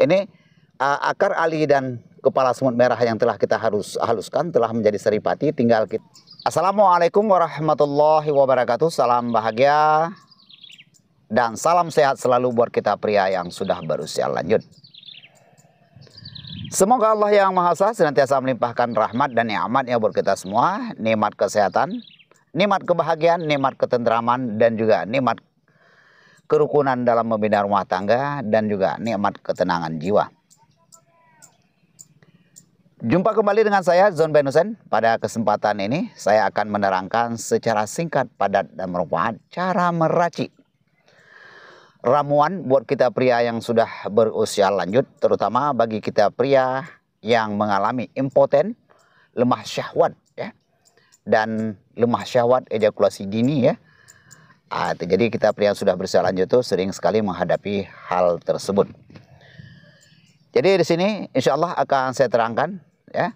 Ini uh, akar ali dan kepala semut merah yang telah kita harus haluskan telah menjadi seripati tinggal kita Assalamualaikum warahmatullahi wabarakatuh salam bahagia dan salam sehat selalu buat kita pria yang sudah berusia lanjut Semoga Allah yang Maha Esa senantiasa melimpahkan rahmat dan nikmatnya buat kita semua, nikmat kesehatan, nikmat kebahagiaan, nikmat ketentraman dan juga nikmat kerukunan dalam membina rumah tangga, dan juga nikmat ketenangan jiwa. Jumpa kembali dengan saya, Zon Benusen. Pada kesempatan ini, saya akan menerangkan secara singkat, padat, dan merupakan cara meracik. Ramuan buat kita pria yang sudah berusia lanjut, terutama bagi kita pria yang mengalami impoten, lemah syahwat, ya, dan lemah syahwat ejakulasi dini, ya, Nah, jadi kita pria yang sudah berusia lanjut itu sering sekali menghadapi hal tersebut. Jadi di sini insya Allah akan saya terangkan ya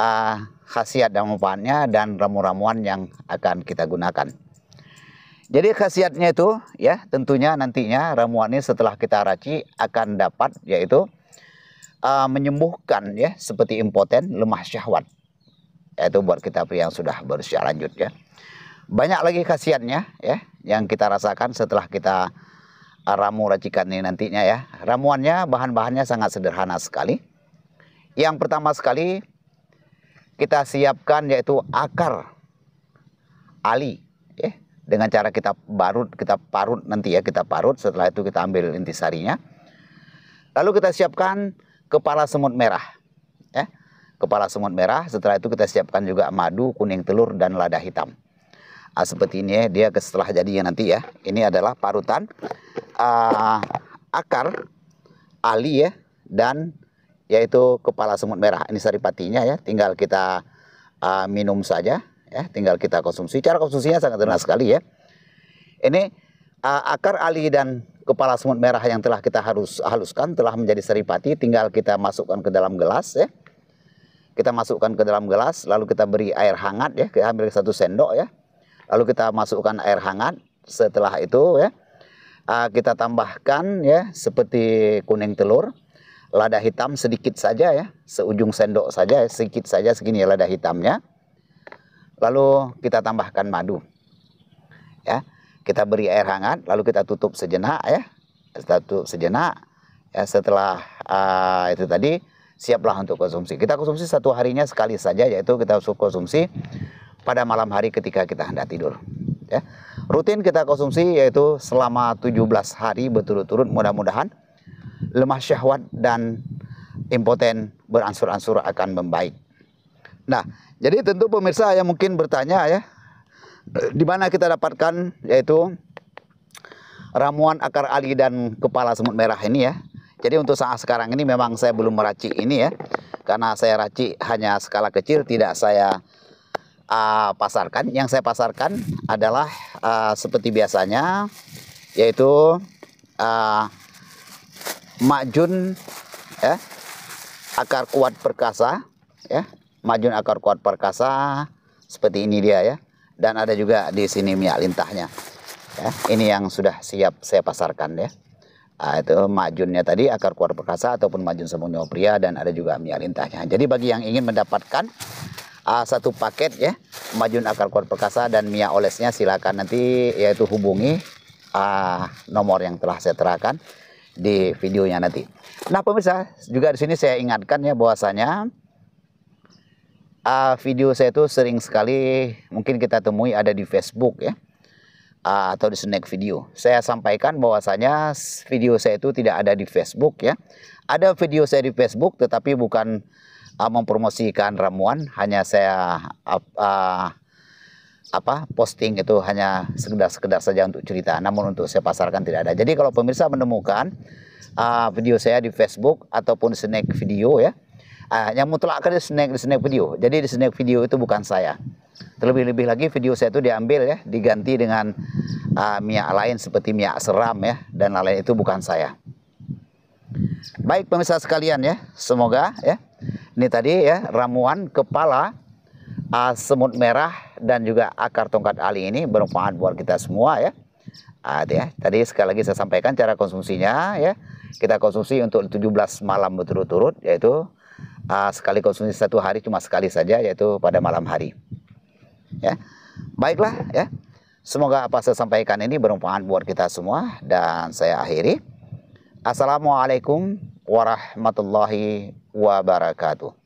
uh, khasiat dan manfaatnya dan ramu-ramuan yang akan kita gunakan. Jadi khasiatnya itu ya tentunya nantinya ramuan ini setelah kita raci akan dapat yaitu uh, menyembuhkan ya seperti impoten lemah syahwat. Yaitu buat kita pria yang sudah berusia lanjut ya. Banyak lagi khasiatnya ya yang kita rasakan setelah kita uh, ramu racikan ini nantinya ya. Ramuannya bahan-bahannya sangat sederhana sekali. Yang pertama sekali kita siapkan yaitu akar ali ya. Dengan cara kita barut, kita parut nanti ya, kita parut setelah itu kita ambil intisarinya. Lalu kita siapkan kepala semut merah ya. Kepala semut merah, setelah itu kita siapkan juga madu, kuning telur dan lada hitam nah, seperti ini ya dia setelah jadinya nanti ya ini adalah parutan uh, akar ali ya dan yaitu kepala semut merah ini saripatinya ya tinggal kita uh, minum saja ya tinggal kita konsumsi cara konsumsinya sangat enak sekali ya ini uh, akar ali dan kepala semut merah yang telah kita harus haluskan telah menjadi saripati, tinggal kita masukkan ke dalam gelas ya kita masukkan ke dalam gelas lalu kita beri air hangat ya kita ambil satu sendok ya lalu kita masukkan air hangat setelah itu ya uh, kita tambahkan ya seperti kuning telur lada hitam sedikit saja ya seujung sendok saja ya, sedikit saja segini ya, lada hitamnya lalu kita tambahkan madu ya kita beri air hangat lalu kita tutup sejenak ya kita tutup sejenak ya setelah uh, itu tadi siaplah untuk konsumsi kita konsumsi satu harinya sekali saja yaitu kita konsumsi pada malam hari ketika kita hendak tidur. Ya. Rutin kita konsumsi yaitu selama 17 hari berturut-turut mudah-mudahan lemah syahwat dan impoten beransur-ansur akan membaik. Nah, jadi tentu pemirsa yang mungkin bertanya ya, di mana kita dapatkan yaitu ramuan akar ali dan kepala semut merah ini ya. Jadi untuk saat sekarang ini memang saya belum meracik ini ya. Karena saya racik hanya skala kecil tidak saya uh, pasarkan. Yang saya pasarkan adalah uh, seperti biasanya yaitu uh, Majun ya akar kuat perkasa ya Majun akar kuat perkasa seperti ini dia ya dan ada juga di sini minyak lintahnya ya ini yang sudah siap saya pasarkan ya Nah, itu majunnya tadi akar kuat perkasa ataupun majun sembunyi pria dan ada juga minyak lintahnya. Jadi bagi yang ingin mendapatkan uh, satu paket ya majun akar kuat perkasa dan mia olesnya silakan nanti yaitu hubungi uh, nomor yang telah saya terangkan di videonya nanti. Nah pemirsa juga di sini saya ingatkan ya bahwasanya uh, video saya itu sering sekali mungkin kita temui ada di Facebook ya atau di snack video. Saya sampaikan bahwasanya video saya itu tidak ada di Facebook ya. Ada video saya di Facebook tetapi bukan uh, mempromosikan ramuan hanya saya uh, uh, apa posting itu hanya sekedar-sekedar saja untuk cerita namun untuk saya pasarkan tidak ada jadi kalau pemirsa menemukan uh, video saya di Facebook ataupun snack video ya uh, yang mutlak di snack di snack video jadi di snack video itu bukan saya terlebih-lebih lagi video saya itu diambil ya diganti dengan uh, minyak lain seperti minyak seram ya dan lain-lain itu bukan saya baik pemirsa sekalian ya semoga ya ini tadi ya ramuan kepala uh, semut merah dan juga akar tongkat ali ini bermanfaat buat kita semua ya. Uh, ya. Tadi sekali lagi saya sampaikan cara konsumsinya ya. Kita konsumsi untuk 17 malam berturut-turut yaitu uh, sekali konsumsi satu hari cuma sekali saja yaitu pada malam hari. Ya. Baiklah ya. Semoga apa saya sampaikan ini bermanfaat buat kita semua dan saya akhiri. Assalamualaikum warahmatullahi wabarakatuh.